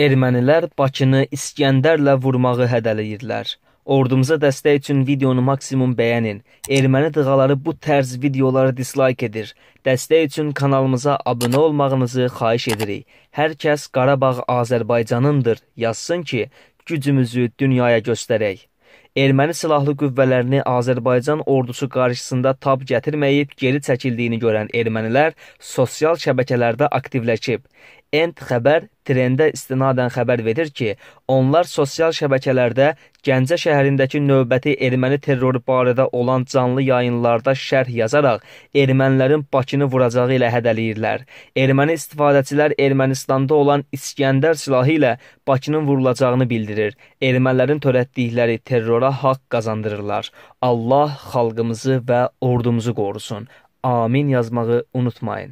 Ermənilər Bakını İskəndərlə vurmağı hədələyirdilər. Ordumuza dəstək üçün videonu maksimum bəyənin. Erməni dığaları bu tərz videoları dislayk edir. Dəstək üçün kanalımıza abunə olmağınızı xahiş edirik. Hər kəs Qarabağ Azərbaycanındır yazsın ki, gücümüzü dünyaya göstərək. Erməni silahlı qüvvələrini Azərbaycan ordusu qarşısında tab gətirməyib geri çəkildiyini görən ermənilər sosial şəbəkələrdə aktivləşib. End xəbər trendə istinadən xəbər verir ki, onlar sosial şəbəkələrdə Gəncə şəhərindəki növbəti erməni terroru barədə olan canlı yayınlarda şərh yazaraq ermənilərin Bakını vuracağı ilə hədələyirlər. Erməni istifadəçilər Ermənistanda olan İskəndər silahı ilə Bakının vurulacağını bildirir. Ermənilərin törətdikləri terrora haqq qazandırırlar. Allah xalqımızı və ordumuzu qorusun. Amin yazmağı unutmayın.